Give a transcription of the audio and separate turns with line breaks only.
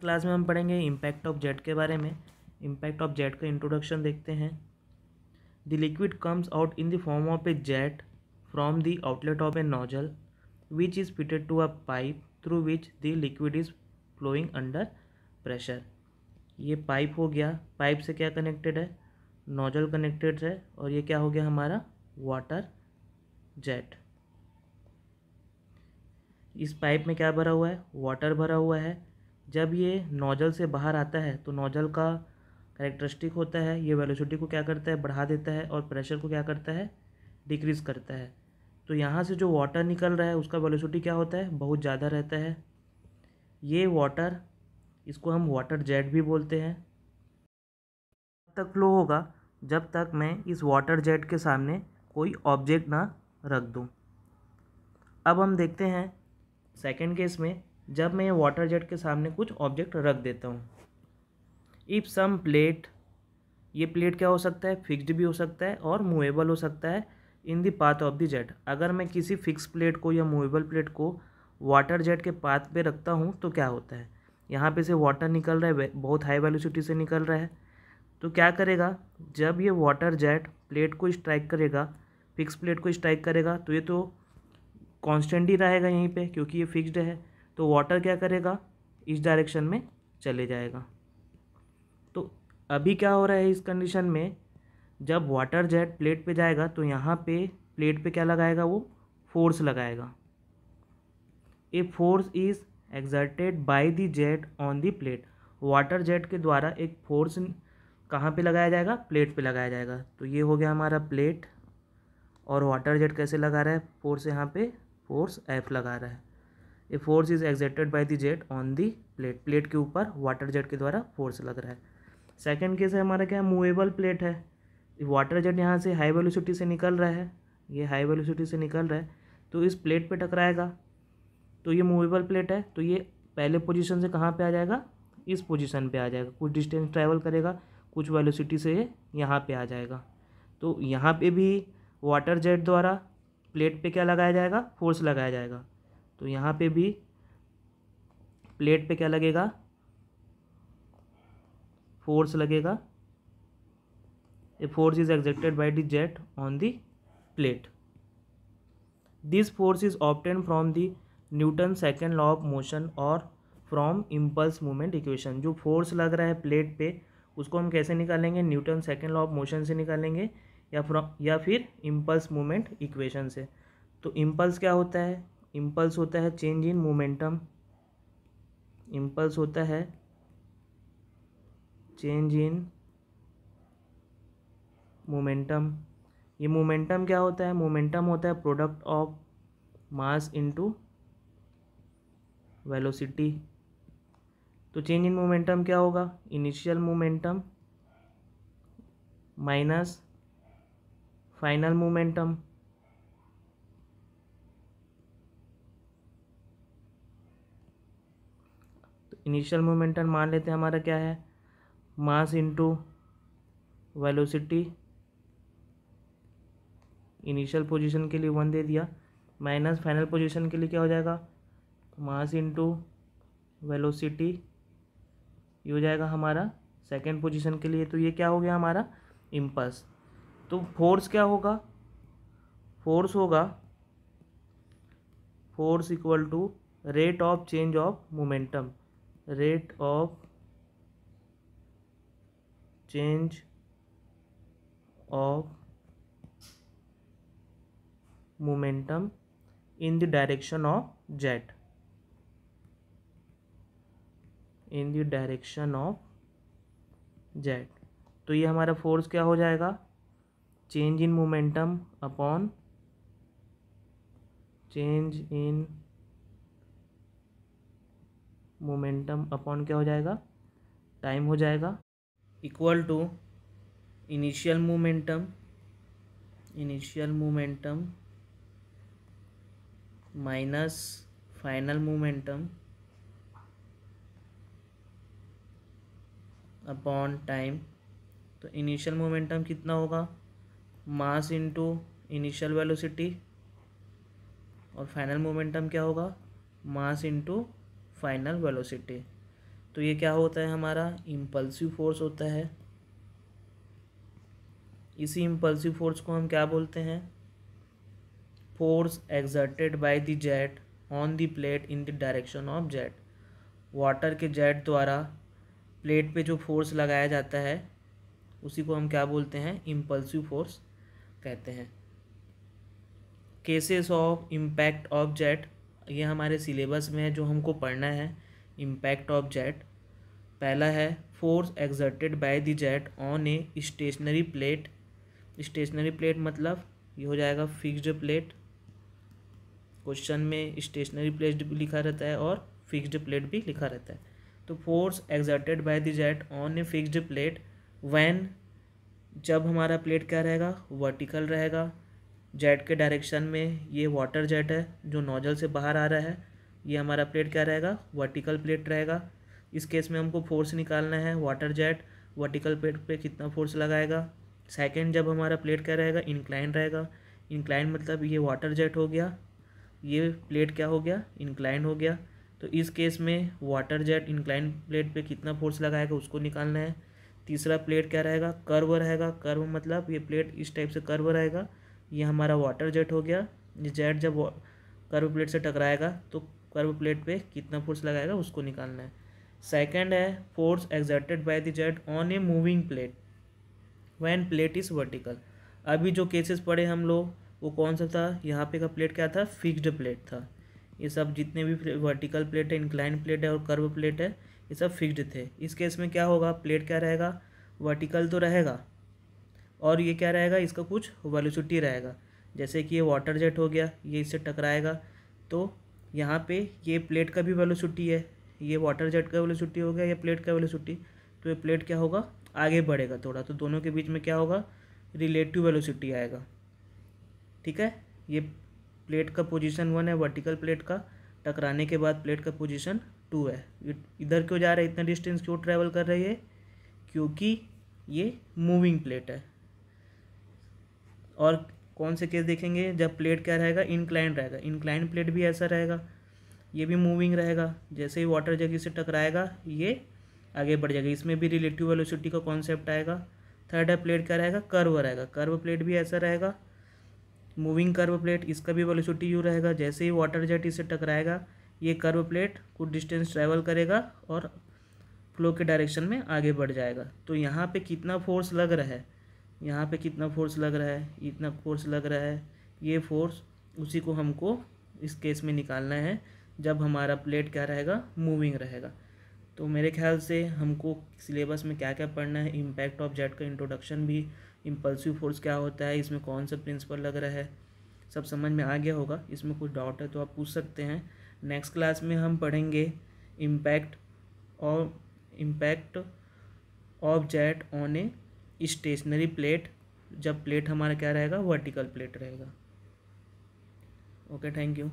class में हम पढ़ेंगे इम्पैक्ट ऑफ जेट के बारे में इम्पैक्ट ऑफ जेट का इंट्रोडक्शन देखते हैं the liquid comes out in the form of a jet from the outlet of a nozzle which is fitted to a pipe through which the liquid is flowing under pressure ये pipe हो गया pipe से क्या connected है nozzle connected है और ये क्या हो गया हमारा वाटर जेट इस पाइप में क्या भरा हुआ है वाटर भरा हुआ है जब ये नोजल से बाहर आता है तो नोजल का करेक्टरिस्टिक होता है ये वेलोसिटी को क्या करता है बढ़ा देता है और प्रेशर को क्या करता है डिक्रीज़ करता है तो यहाँ से जो वाटर निकल रहा है उसका वेलोसिटी क्या होता है बहुत ज़्यादा रहता है ये वाटर इसको हम वाटर जेट भी बोलते हैं तब तक फ्लो होगा जब तक मैं इस वाटर जेट के सामने कोई ऑब्जेक्ट ना रख दूँ अब हम देखते हैं सेकेंड केस में जब मैं वाटर जेट के सामने कुछ ऑब्जेक्ट रख देता हूँ इफ़ सम प्लेट ये प्लेट क्या हो सकता है फिक्स्ड भी हो सकता है और मूवेबल हो सकता है in the path of the jet अगर मैं किसी फिक्स प्लेट को या मूवेबल प्लेट को वाटर जेट के पाथ पे रखता हूँ तो क्या होता है यहाँ पे से वाटर निकल रहा है बहुत हाई वेलोसिटी से निकल रहा है तो क्या करेगा जब ये वाटर जेट प्लेट को स्ट्राइक करेगा फिक्स प्लेट को स्ट्राइक करेगा तो ये तो कॉन्स्टेंट ही रहेगा यहीं पर क्योंकि ये फिक्स्ड है तो वाटर क्या करेगा इस डायरेक्शन में चले जाएगा तो अभी क्या हो रहा है इस कंडीशन में जब वाटर जेट प्लेट पे जाएगा तो यहाँ पे प्लेट पे क्या लगाएगा वो फोर्स लगाएगा a force is exerted by the jet on the plate water jet के द्वारा एक फोर्स कहाँ पे लगाया जाएगा प्लेट पे लगाया जाएगा तो ये हो गया हमारा प्लेट और वाटर जेट कैसे लगा रहा है फोर्स यहाँ पे फोर्स एफ लगा रहा है a force is exerted by the jet on the plate plate के ऊपर वाटर जेट के द्वारा फोर्स लग रहा है सेकेंड केस है हमारा क्या मूवेबल प्लेट है वाटर जेट यहाँ से हाई वेलोसिटी से निकल रहा है ये हाई वेलोसिटी से निकल रहा है तो इस प्लेट पे टकराएगा तो ये मूवेबल प्लेट है तो ये पहले पोजीशन से कहाँ पे आ जाएगा इस पोजीशन पे आ जाएगा कुछ डिस्टेंस ट्रैवल करेगा कुछ वेलोसिटी से ये यहाँ पर आ जाएगा तो यहाँ पर भी वाटर जेट द्वारा प्लेट पर क्या लगाया जाएगा फोर्स लगाया जाएगा तो यहाँ पे भी प्लेट पे क्या लगेगा फोर्स लगेगा a force is exerted by the jet on the plate this force is obtained from the Newton second law of motion और फ्रॉम इम्पल्स मूवमेंट इक्वेशन जो फोर्स लग रहा है प्लेट पे उसको हम कैसे निकालेंगे Newton second law of motion से निकालेंगे या फ्रॉम या फिर इम्पल्स मूवमेंट इक्वेशन से तो इम्पल्स क्या होता है इम्पल्स होता है चेंज इन मोमेंटम इम्पल्स होता है चेंज इन मोमेंटम ये मोमेंटम क्या होता है मोमेंटम होता है product of mass into velocity तो चेंज इन मोमेंटम क्या होगा initial momentum minus final momentum initial momentum मान लेते हैं हमारा क्या है mass into velocity initial position के लिए वन दे दिया माइनस फाइनल पोजीशन के लिए क्या हो जाएगा मास इंटू वेलोसिटी ये हो जाएगा हमारा सेकेंड पोजीशन के लिए तो ये क्या हो गया हमारा इम्पल्स तो फोर्स क्या होगा फोर्स होगा force equal to rate of change of momentum rate of change of momentum in the direction of jet in the direction of jet तो ये हमारा फोर्स क्या हो जाएगा change in momentum upon change in momentum upon क्या हो जाएगा time हो जाएगा equal to initial momentum initial momentum minus final momentum upon time तो इनिशियल मोमेंटम कितना होगा मास इनटू इनिशियल वेलोसिटी और फाइनल मोमेंटम क्या होगा मास इनटू फाइनल वेलोसिटी तो ये क्या होता है हमारा इम्पल्सिव फोर्स होता है इसी इम्पल्सिव फोर्स को हम क्या बोलते हैं force exerted by the jet on the plate in the direction of jet water के जेट द्वारा प्लेट पे जो फोर्स लगाया जाता है उसी को हम क्या बोलते हैं इम्पल्सिव फोर्स कहते हैं cases of impact of jet ये हमारे सिलेबस में है जो हमको पढ़ना है इम्पैक्ट ऑफ जेट पहला है force exerted by the jet on a stationary plate stationary plate मतलब ये हो जाएगा फिक्स्ड प्लेट क्वेश्चन में स्टेशनरी प्लेट भी लिखा रहता है और फिक्स्ड प्लेट भी लिखा रहता है तो force exerted by the jet on a fixed plate when जब हमारा प्लेट क्या रहेगा वर्टिकल रहेगा जेट के डायरेक्शन में ये वाटर जेट है जो नोजल से बाहर आ रहा है ये हमारा प्लेट क्या रहेगा वर्टिकल प्लेट रहेगा इस केस में हमको फोर्स निकालना है वाटर जेट वर्टिकल प्लेट पे कितना फोर्स लगाएगा सेकेंड जब हमारा प्लेट क्या रहेगा इंक्लाइन रहेगा इंक्लाइन मतलब ये वाटर जेट हो गया ये प्लेट क्या हो गया इंक्लाइन हो गया तो इस केस में वाटर जेट इंक्लाइन प्लेट पे कितना फोर्स लगाएगा उसको निकालना है तीसरा प्लेट क्या रहेगा कर्व रहेगा कर्व मतलब ये प्लेट इस टाइप से कर्व रहेगा ये हमारा वाटर जेट हो गया ये जेट जब कर्व प्लेट से टकराएगा तो कर्व प्लेट पे कितना फोर्स लगाएगा उसको निकालना है सेकंड है force exerted by the jet on a moving plate when plate is vertical अभी जो केसेस पढ़े हम लोग वो कौन सा था यहाँ पे का प्लेट क्या था फिक्स्ड प्लेट था ये सब जितने भी वर्टिकल प्लेट है इंक्लाइन प्लेट है और कर्व प्लेट है ये सब फिक्स्ड थे इस केस में क्या होगा प्लेट क्या रहेगा वर्टिकल तो रहेगा और ये क्या रहेगा इसका कुछ वेलोसिटी रहेगा जैसे कि ये वाटर जेट हो गया ये इससे टकराएगा तो यहाँ पे ये प्लेट का भी वेलोसिटी है ये वाटर जेट का वेलोसिटी हो गया या प्लेट का वेलोसिटी तो ये प्लेट क्या होगा आगे बढ़ेगा थोड़ा तो दोनों के बीच में क्या होगा रिलेटिव वेलोसिटी आएगा ठीक है ये प्लेट का पोजीशन वन है वर्टिकल प्लेट का टकराने के बाद प्लेट का पोजीशन टू है इधर क्यों जा रहा है इतना डिस्टेंस क्यों ट्रैवल कर रही है क्योंकि ये मूविंग प्लेट है और कौन से केस देखेंगे जब प्लेट क्या रहेगा इनक्लाइन रहेगा इनक्लाइन प्लेट भी ऐसा रहेगा ये भी मूविंग रहेगा जैसे ही वाटर जगह से टकराएगा ये आगे बढ़ जाएगा इसमें भी रिलेटिव वेलोसिटी का कॉन्सेप्ट आएगा थर्ड है प्लेट क्या रहेगा कर्व रहेगा कर्व प्लेट भी ऐसा रहेगा मूविंग कर्व प्लेट इसका भी वेलोसिटी यू रहेगा जैसे ही वाटर जेट इसे टकराएगा ये कर्व प्लेट कुछ डिस्टेंस ट्रैवल करेगा और फ्लो के डायरेक्शन में आगे बढ़ जाएगा तो यहाँ पे कितना फोर्स लग रहा है यहाँ पे कितना फोर्स लग रहा है इतना फोर्स लग रहा है ये फोर्स उसी को हमको इस केस में निकालना है जब हमारा प्लेट क्या रहेगा मूविंग रहेगा तो मेरे ख्याल से हमको सिलेबस में क्या क्या पढ़ना है इम्पैक्ट ऑफ जेट का इंट्रोडक्शन भी इम्पल्सिव फोर्स क्या होता है इसमें कौन सा प्रिंसिपल लग रहा है सब समझ में आ गया होगा इसमें कुछ डाउट है तो आप पूछ सकते हैं नेक्स्ट क्लास में हम पढ़ेंगे इम्पैक्ट और impact of jet on a stationary plate जब प्लेट हमारा क्या रहेगा वर्टिकल प्लेट रहेगा ओके थैंक यू